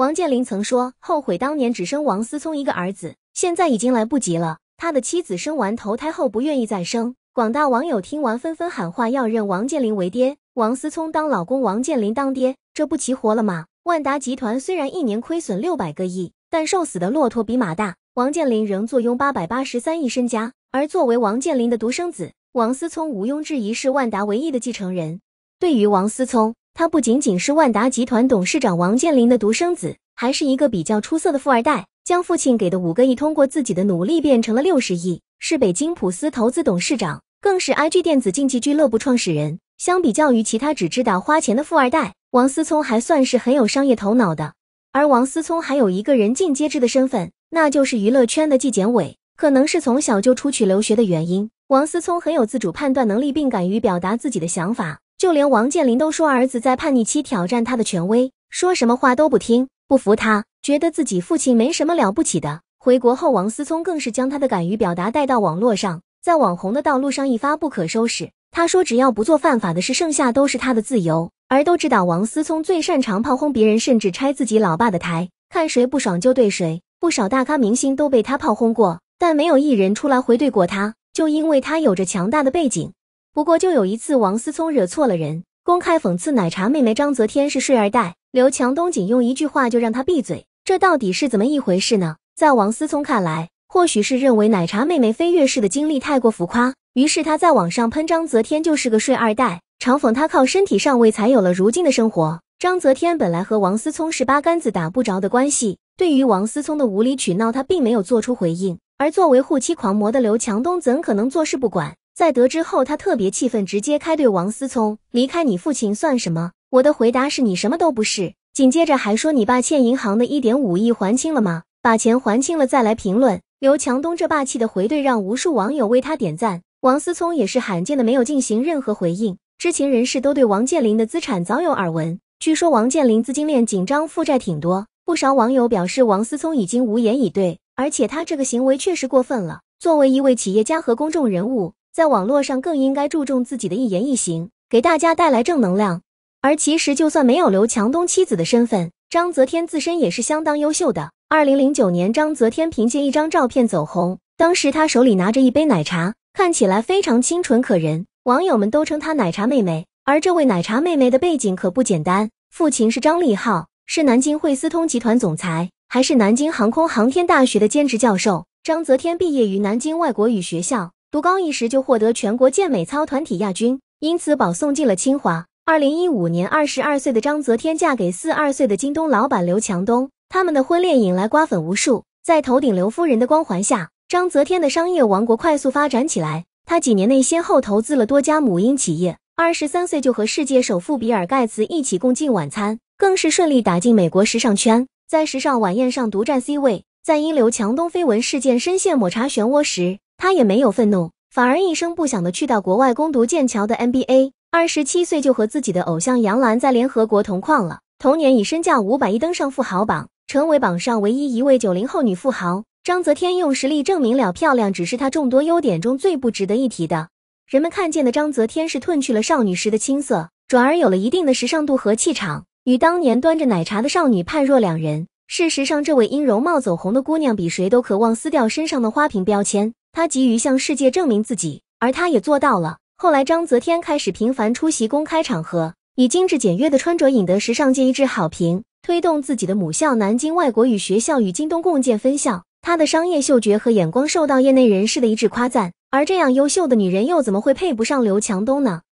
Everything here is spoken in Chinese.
王健林曾说后悔当年只生王思聪一个儿子，现在已经来不及了。他的妻子生完头胎后不愿意再生。广大网友听完纷纷喊话，要认王健林为爹，王思聪当老公，王健林当爹，这不齐活了吗？万达集团虽然一年亏损六百个亿，但瘦死的骆驼比马大，王健林仍坐拥八百八十三亿身家。而作为王健林的独生子，王思聪毋庸置疑是万达唯一的继承人。对于王思聪。他不仅仅是万达集团董事长王健林的独生子，还是一个比较出色的富二代。将父亲给的五个亿，通过自己的努力变成了六十亿，是北京普思投资董事长，更是 IG 电子竞技俱乐部创始人。相比较于其他只知道花钱的富二代，王思聪还算是很有商业头脑的。而王思聪还有一个人尽皆知的身份，那就是娱乐圈的纪检委。可能是从小就出去留学的原因，王思聪很有自主判断能力，并敢于表达自己的想法。就连王健林都说，儿子在叛逆期挑战他的权威，说什么话都不听，不服他，觉得自己父亲没什么了不起的。回国后，王思聪更是将他的敢于表达带到网络上，在网红的道路上一发不可收拾。他说，只要不做犯法的事，剩下都是他的自由。而都知道，王思聪最擅长炮轰别人，甚至拆自己老爸的台，看谁不爽就对谁。不少大咖明星都被他炮轰过，但没有一人出来回怼过他，就因为他有着强大的背景。不过就有一次，王思聪惹错了人，公开讽刺奶茶妹妹张泽天是“睡二代”。刘强东仅用一句话就让他闭嘴，这到底是怎么一回事呢？在王思聪看来，或许是认为奶茶妹妹飞跃式的经历太过浮夸，于是他在网上喷张泽天就是个“睡二代”，嘲讽她靠身体上位才有了如今的生活。张泽天本来和王思聪是八竿子打不着的关系，对于王思聪的无理取闹，他并没有做出回应。而作为护妻狂魔的刘强东，怎可能坐视不管？在得知后，他特别气愤，直接开怼王思聪：“离开你父亲算什么？”我的回答是：“你什么都不是。”紧接着还说：“你爸欠银行的一点五亿还清了吗？把钱还清了再来评论。”刘强东这霸气的回怼，让无数网友为他点赞。王思聪也是罕见的没有进行任何回应。知情人士都对王健林的资产早有耳闻，据说王健林资金链紧张，负债挺多。不少网友表示，王思聪已经无言以对，而且他这个行为确实过分了。作为一位企业家和公众人物，在网络上更应该注重自己的一言一行，给大家带来正能量。而其实，就算没有刘强东妻子的身份，张泽天自身也是相当优秀的。二零零九年，张泽天凭借一张照片走红，当时他手里拿着一杯奶茶，看起来非常清纯可人，网友们都称她“奶茶妹妹”。而这位“奶茶妹妹”的背景可不简单，父亲是张立浩，是南京惠斯通集团总裁，还是南京航空航天大学的兼职教授。张泽天毕业于南京外国语学校。读高一时就获得全国健美操团体亚军，因此保送进了清华。二零一五年，二十二岁的张泽天嫁给四二岁的京东老板刘强东，他们的婚恋引来瓜粉无数。在头顶刘夫人的光环下，张泽天的商业王国快速发展起来。他几年内先后投资了多家母婴企业，二十三岁就和世界首富比尔盖茨一起共进晚餐，更是顺利打进美国时尚圈，在时尚晚宴上独占 C 位。在因刘强东绯闻事件深陷抹茶漩涡时，她也没有愤怒，反而一声不响的去到国外攻读剑桥的 MBA，二十七岁就和自己的偶像杨澜在联合国同框了，同年以身价五百亿登上富豪榜，成为榜上唯一一位九零后女富豪。章泽天用实力证明了，漂亮只是她众多优点中最不值得一提的。人们看见的章泽天是褪去了少女时的青涩，转而有了一定的时尚度和气场，与当年端着奶茶的少女判若两人。事实上，这位因容貌走红的姑娘，比谁都渴望撕掉身上的花瓶标签。她急于向世界证明自己，而她也做到了。后来，章泽天开始频繁出席公开场合，以精致简约的穿着引得时尚界一致好评，推动自己的母校南京外国语学校与京东共建分校。她的商业嗅觉和眼光受到业内人士的一致夸赞。而这样优秀的女人，又怎么会配不上刘强东呢？